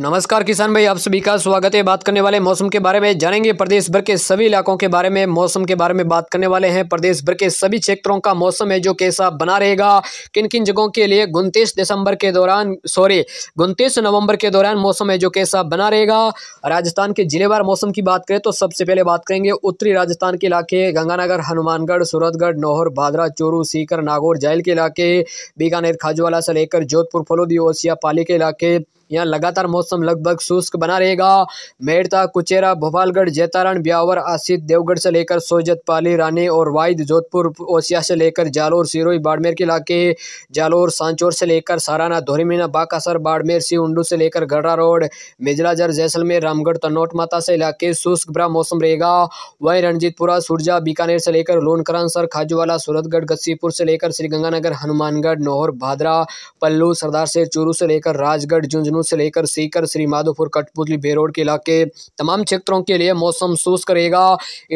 नमस्कार किसान भाई आप सभी का स्वागत है बात करने वाले मौसम के बारे में जानेंगे प्रदेश भर के सभी इलाकों के बारे में मौसम के बारे में बात करने वाले हैं प्रदेश भर के सभी क्षेत्रों का मौसम है जो कैसा बना रहेगा किन किन जगहों के लिए उनतीस दिसंबर के दौरान सॉरी उनतीस नवंबर के दौरान मौसम है जो कैसा बना रहेगा राजस्थान के जिलेवार मौसम की बात करें तो सबसे पहले बात करेंगे उत्तरी राजस्थान के इलाके गंगानगर हनुमानगढ़ सूरतगढ़ नौहर भादरा चोरू सीकर नागौर जायल के इलाके बीकानेर खाजुवाला से लेकर जोधपुर फलोदी ओसिया पाली के इलाके यहाँ लगातार मौसम लगभग शुष्क बना रहेगा मेड़ता कुचेरा भोपालगढ़ जैतारण ब्यावर आसित देवगढ़ से लेकर सोजत पाली रानी और वाइद जोधपुर ओसिया से लेकर जालोर सिरोही बाड़मेर के इलाके जालोर सांचोर से लेकर साराना धोरीमीना बाकासर बाड़मेर सी उंडू से लेकर गढ़ा रोड मिजलाजर जैसलमेर रामगढ़ तनोट माता से इलाके शुष्क भरा मौसम रहेगा वही रणजीतपुरा सुरजा बीकानेर से लेकर लोनकरानसर खाजूवाला सूरतगढ़ गस्सीपुर से लेकर श्रीगंगानगर हनुमानगढ़ नोहर भादरा पल्लू सरदार से चूरू से लेकर राजगढ़ झुंझुनू से लेकर सीकर श्री माधोपुर कठपुतली बेरोड के इलाके तमाम क्षेत्रों के लिए मौसम सूस करेगा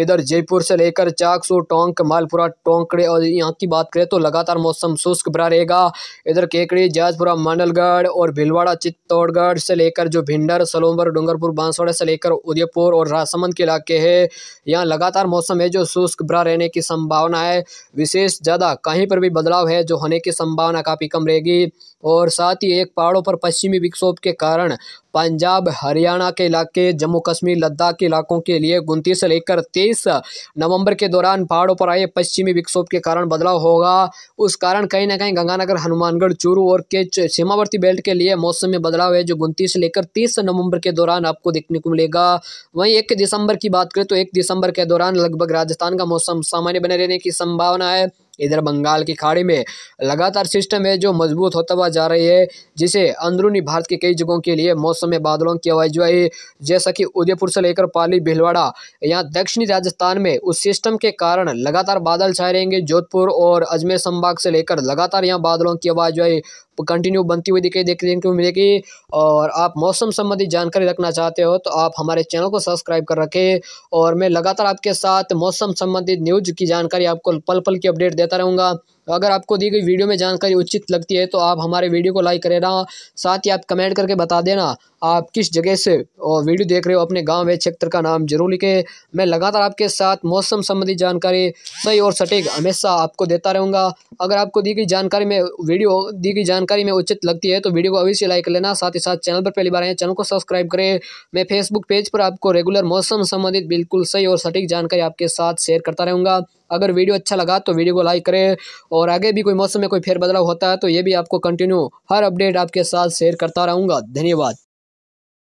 इधर जयपुर से लेकर चाकसू टोंक मालपुरा टोंकड़े और यहाँ की बात करें तो लगातार मौसम शुष्क भरा रहेगा इधर केकड़ी जाजपुरा मंडलगढ़ और भिलवाड़ा चित्तौड़गढ़ से लेकर जो भिंडर सलोमवर डूंगरपुर बांसवाड़ा से लेकर उदयपुर और राजसमंद के इलाके है यहाँ लगातार मौसम है जो शुष्क भरा रहने की संभावना है विशेष ज़्यादा कहीं पर भी बदलाव है जो होने की संभावना काफ़ी कम रहेगी और साथ ही एक पहाड़ों पर पश्चिमी विक्षोभ विक्षोभ के कारण पंजाब हरियाणा के इलाके जम्मू कश्मीर लद्दाख के इलाकों के लिए उनतीस से लेकर तेईस नवंबर के दौरान पहाड़ों पर आए पश्चिमी विक्षोभ के कारण बदलाव होगा उस कारण कहीं ना कहीं गंगानगर हनुमानगढ़ चूरू और के सीमावर्ती बेल्ट के लिए मौसम में बदलाव है जो उनतीस से लेकर तीस नवंबर के दौरान आपको देखने को मिलेगा वहीं एक दिसंबर की बात करें तो एक दिसंबर के दौरान लगभग राजस्थान का मौसम सामान्य बने रहने की संभावना है इधर बंगाल की खाड़ी में लगातार सिस्टम है जो मजबूत होता हुआ जा रही है जिसे अंदरूनी भारत के कई जगहों के लिए मौसम में बादलों की आवाजाही जैसा कि उदयपुर से लेकर पाली भीलवाड़ा यहाँ दक्षिणी राजस्थान में उस सिस्टम के कारण लगातार बादल छाए रहेंगे जोधपुर और अजमेर संभाग से लेकर लगातार यहाँ बादलों की आवाजाही कंटिन्यू बनती हुई दिखाई देखने को मिलेगी और आप मौसम संबंधी जानकारी रखना चाहते हो तो आप हमारे चैनल को सब्सक्राइब कर रखें और मैं लगातार आपके साथ मौसम संबंधित न्यूज की जानकारी आपको पल पल की अपडेट देता रहूँगा तो अगर आपको दी गई वीडियो में जानकारी उचित लगती है तो आप हमारे वीडियो को लाइक करें ना साथ ही आप कमेंट करके बता देना आप किस जगह से वीडियो देख रहे हो अपने गांव व क्षेत्र का नाम जरूर लिखें मैं लगातार आपके साथ मौसम संबंधी जानकारी सही और सटीक हमेशा आपको देता रहूँगा अगर आपको दी गई जानकारी में वीडियो दी गई जानकारी में उचित लगती है तो वीडियो को अवश्य लाइक लेना साथ ही साथ चैनल पर पहली बार आए चैनल को सब्सक्राइब करें मैं फेसबुक पेज पर आपको रेगुलर मौसम संबंधित बिल्कुल सही और सटीक जानकारी आपके साथ शेयर करता रहूँगा अगर वीडियो अच्छा लगा तो वीडियो को लाइक करें और आगे भी कोई मौसम में कोई फेर बदलाव होता है तो ये भी आपको कंटिन्यू हर अपडेट आपके साथ शेयर करता रहूँगा धन्यवाद